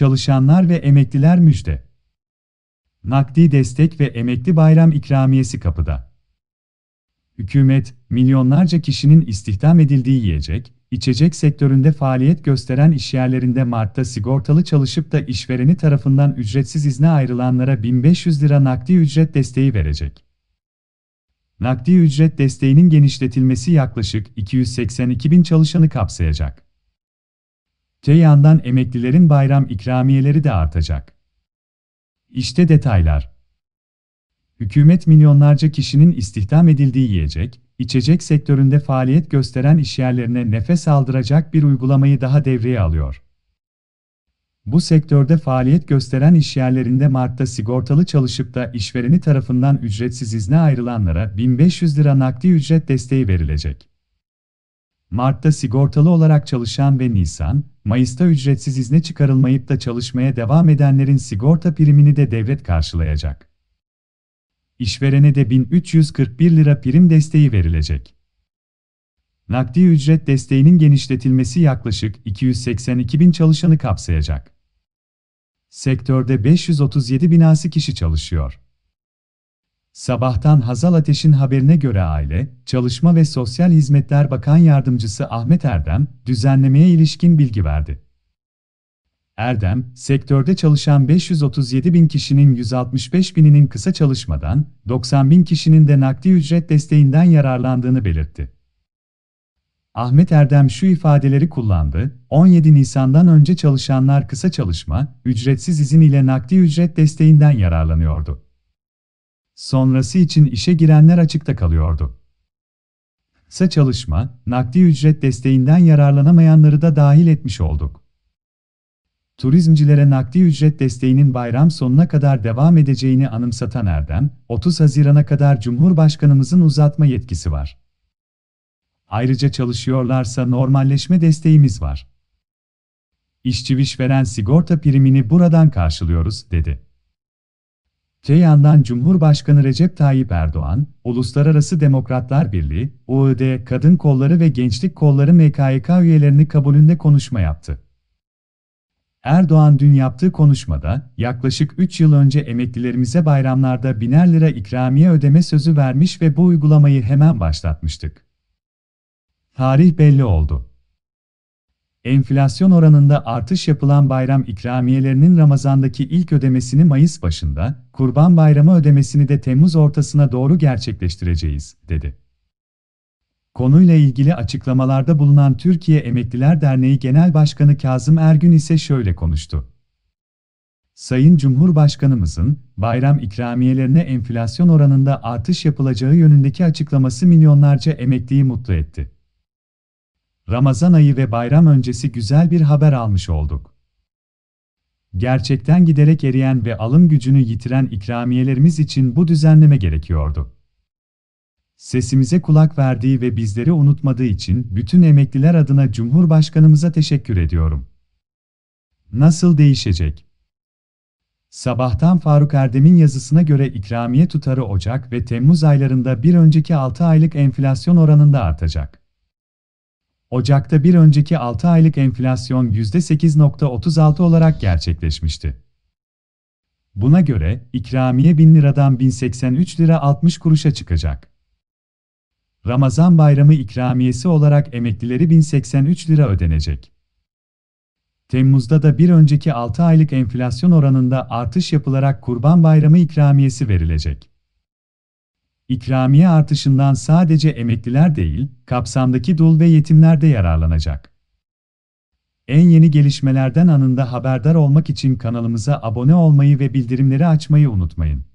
çalışanlar ve emekliler müjde. Nakdi destek ve emekli bayram ikramiyesi kapıda. Hükümet, milyonlarca kişinin istihdam edildiği yiyecek, içecek sektöründe faaliyet gösteren işyerlerinde Mart'ta sigortalı çalışıp da işvereni tarafından ücretsiz izne ayrılanlara 1500 lira nakdi ücret desteği verecek. Nakdi ücret desteğinin genişletilmesi yaklaşık 282 bin çalışanı kapsayacak. Ceyhan'dan emeklilerin bayram ikramiyeleri de artacak. İşte detaylar. Hükümet milyonlarca kişinin istihdam edildiği yiyecek, içecek sektöründe faaliyet gösteren işyerlerine nefes aldıracak bir uygulamayı daha devreye alıyor. Bu sektörde faaliyet gösteren işyerlerinde Mart'ta sigortalı çalışıp da işvereni tarafından ücretsiz izne ayrılanlara 1500 lira nakdi ücret desteği verilecek. Mart'ta sigortalı olarak çalışan ve Nisan, Mayıs'ta ücretsiz izne çıkarılmayıp da çalışmaya devam edenlerin sigorta primini de devlet karşılayacak. İşverene de 1341 lira prim desteği verilecek. Nakdi ücret desteğinin genişletilmesi yaklaşık 282 bin çalışanı kapsayacak. Sektörde 537 binası kişi çalışıyor. Sabahtan Hazal Ateş'in haberine göre Aile, Çalışma ve Sosyal Hizmetler Bakan Yardımcısı Ahmet Erdem, düzenlemeye ilişkin bilgi verdi. Erdem, sektörde çalışan 537 bin kişinin 165 bininin kısa çalışmadan, 90 bin kişinin de nakdi ücret desteğinden yararlandığını belirtti. Ahmet Erdem şu ifadeleri kullandı, 17 Nisan'dan önce çalışanlar kısa çalışma, ücretsiz izin ile nakdi ücret desteğinden yararlanıyordu. Sonrası için işe girenler açıkta kalıyordu. Sa çalışma, nakdi ücret desteğinden yararlanamayanları da dahil etmiş olduk. Turizmcilere nakdi ücret desteğinin bayram sonuna kadar devam edeceğini anımsatan Erdem, 30 Haziran'a kadar Cumhurbaşkanımızın uzatma yetkisi var. Ayrıca çalışıyorlarsa normalleşme desteğimiz var. İşçi veren sigorta primini buradan karşılıyoruz, dedi. Öte yandan Cumhurbaşkanı Recep Tayyip Erdoğan, Uluslararası Demokratlar Birliği, OÖD, e Kadın Kolları ve Gençlik Kolları MKYK üyelerini kabulünde konuşma yaptı. Erdoğan dün yaptığı konuşmada, yaklaşık 3 yıl önce emeklilerimize bayramlarda biner lira ikramiye ödeme sözü vermiş ve bu uygulamayı hemen başlatmıştık. Tarih belli oldu. Enflasyon oranında artış yapılan bayram ikramiyelerinin Ramazan'daki ilk ödemesini Mayıs başında, Kurban Bayramı ödemesini de Temmuz ortasına doğru gerçekleştireceğiz, dedi. Konuyla ilgili açıklamalarda bulunan Türkiye Emekliler Derneği Genel Başkanı Kazım Ergün ise şöyle konuştu. Sayın Cumhurbaşkanımızın bayram ikramiyelerine enflasyon oranında artış yapılacağı yönündeki açıklaması milyonlarca emekliyi mutlu etti. Ramazan ayı ve bayram öncesi güzel bir haber almış olduk. Gerçekten giderek eriyen ve alım gücünü yitiren ikramiyelerimiz için bu düzenleme gerekiyordu. Sesimize kulak verdiği ve bizleri unutmadığı için bütün emekliler adına Cumhurbaşkanımıza teşekkür ediyorum. Nasıl değişecek? Sabahtan Faruk Erdem'in yazısına göre ikramiye tutarı Ocak ve Temmuz aylarında bir önceki 6 aylık enflasyon oranında artacak. Ocak'ta bir önceki 6 aylık enflasyon %8.36 olarak gerçekleşmişti. Buna göre ikramiye 1000 liradan 1083 lira 60 kuruşa çıkacak. Ramazan bayramı ikramiyesi olarak emeklileri 1083 lira ödenecek. Temmuz'da da bir önceki 6 aylık enflasyon oranında artış yapılarak Kurban Bayramı ikramiyesi verilecek. İkramiye artışından sadece emekliler değil, kapsamdaki dul ve yetimler de yararlanacak. En yeni gelişmelerden anında haberdar olmak için kanalımıza abone olmayı ve bildirimleri açmayı unutmayın.